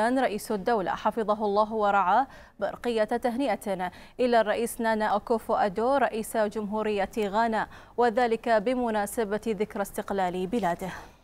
كان رئيس الدولة حفظه الله ورعاه برقية تهنئة إلى الرئيس نانا أكوفو أدو رئيس جمهورية غانا وذلك بمناسبة ذكرى استقلال بلاده